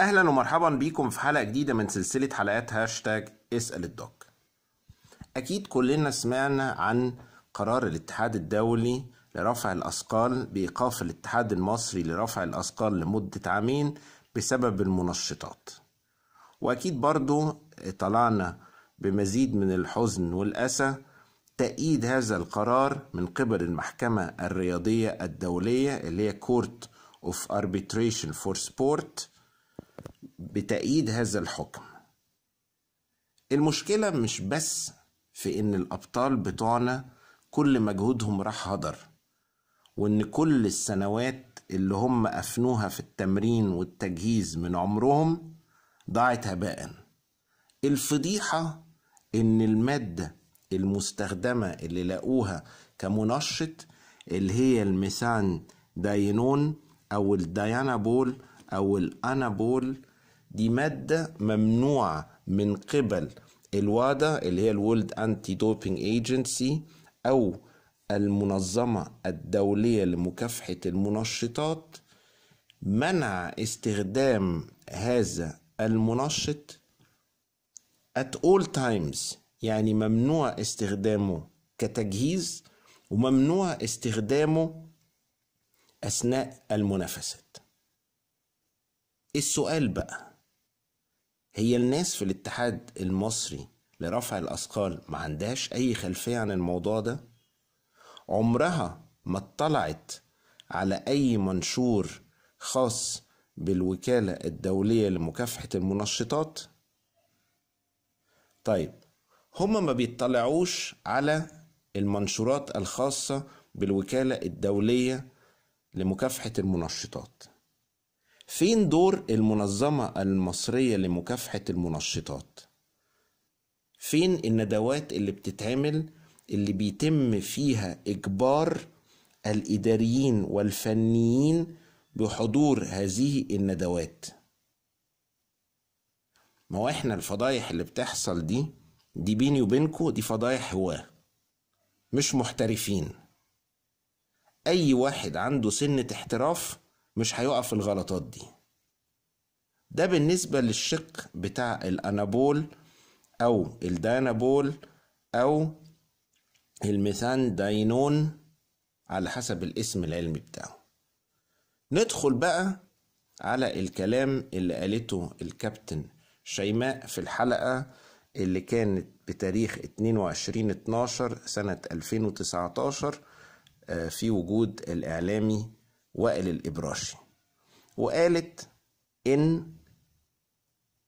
اهلا ومرحبا بيكم في حلقه جديده من سلسله حلقات هاشتاج اسال الدوك اكيد كلنا سمعنا عن قرار الاتحاد الدولي لرفع الاثقال بايقاف الاتحاد المصري لرفع الاثقال لمده عامين بسبب المنشطات واكيد برضو طلعنا بمزيد من الحزن والاسى تأييد هذا القرار من قبل المحكمة الرياضية الدولية اللي هي كورت اوف Arbitration فور سبورت بتأييد هذا الحكم المشكلة مش بس في إن الأبطال بتوعنا كل مجهودهم راح هدر وإن كل السنوات اللي هم أفنوها في التمرين والتجهيز من عمرهم ضاعت هباء الفضيحة إن المادة المستخدمة اللي لقوها كمنشط اللي هي المسان داينون أو الديانابول أو الأنابول دي مادة ممنوعة من قبل الوادا اللي هي الولد انتي دوبينج ايجنسي او المنظمة الدولية لمكافحة المنشطات منع استخدام هذا المنشط at all times يعني ممنوع استخدامه كتجهيز وممنوع استخدامه أثناء المنافسات السؤال بقى هي الناس في الاتحاد المصري لرفع الأثقال ما عندهاش أي خلفية عن الموضوع ده عمرها ما اطلعت على أي منشور خاص بالوكالة الدولية لمكافحة المنشطات طيب هما ما بيطلعوش على المنشورات الخاصة بالوكالة الدولية لمكافحة المنشطات فين دور المنظمة المصرية لمكافحة المنشطات؟ فين الندوات اللي بتتعمل اللي بيتم فيها إجبار الإداريين والفنيين بحضور هذه الندوات؟ ما هو إحنا الفضايح اللي بتحصل دي دي بيني وبينكو دي فضايح هواه مش محترفين أي واحد عنده سنة احتراف مش هيقع في الغلطات دي ده بالنسبة للشق بتاع الأنابول أو الدانابول أو الميثان داينون على حسب الاسم العلمي بتاعه ندخل بقى على الكلام اللي قالته الكابتن شيماء في الحلقة اللي كانت بتاريخ 22 12 سنة 2019 آه، في وجود الإعلامي وائل الإبراشي وقالت إن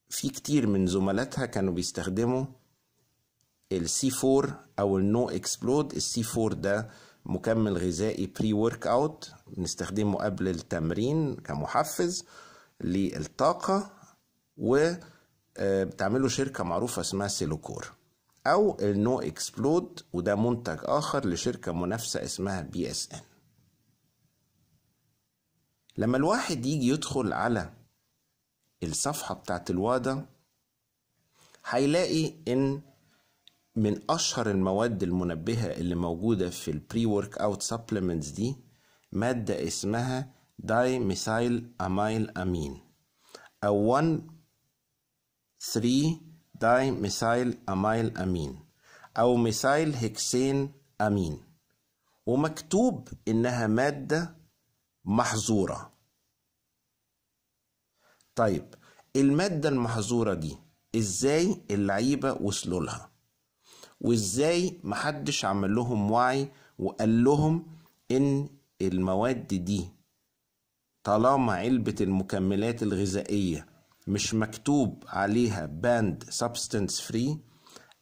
في كتير من زملاتها كانوا بيستخدموا السي 4 أو النو اكسبلود السي 4 ده مكمل غذائي بري ورك اوت بنستخدمه قبل التمرين كمحفز للطاقة و آه، بتعمله شركة معروفة اسمها سيلوكور أو النو اكسبلود وده منتج آخر لشركة منافسة اسمها بي اس ان لما الواحد يجي يدخل على الصفحة بتاعت الوادة هيلاقي ان من اشهر المواد المنبهة اللي موجودة في البري ورك اوت سبلمنتس دي مادة اسمها داي ميثايل امايل امين او 1 3 داي ميثايل امايل امين او ميثايل هيكسين امين ومكتوب انها ماده محظورة طيب المادة المحظورة دي ازاي اللعيبة وصلوا لها وازاي محدش عمل لهم وعي وقال لهم ان المواد دي طالما علبة المكملات الغذائية مش مكتوب عليها باند سبستنس فري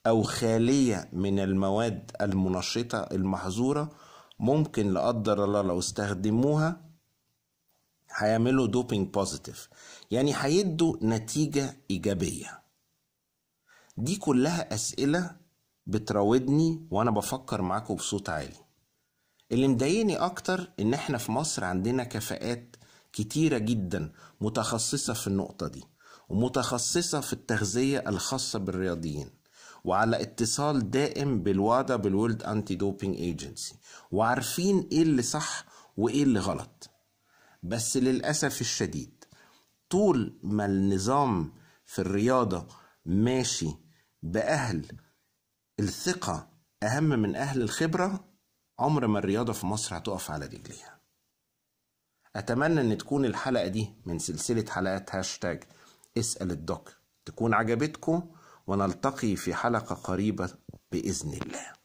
أو خالية من المواد المنشطة المحظورة ممكن لا قدر الله لو استخدموها هيعملوا دوبينج بوزيتيف يعني هيدوا نتيجة إيجابية دي كلها أسئلة بتراودني وأنا بفكر معاكم بصوت عالي اللي مضايقني أكتر إن إحنا في مصر عندنا كفاءات كتيرة جدا متخصصة في النقطة دي ومتخصصة في التغذية الخاصة بالرياضيين وعلى اتصال دائم بالوادا بالولد انتي دوبينج ايجنسي وعارفين ايه اللي صح وايه اللي غلط بس للأسف الشديد طول ما النظام في الرياضة ماشي بأهل الثقة أهم من أهل الخبرة عمر ما الرياضة في مصر هتقف على رجليها أتمنى أن تكون الحلقة دي من سلسلة حلقات هاشتاج اسأل الدك تكون عجبتكم ونلتقي في حلقة قريبة بإذن الله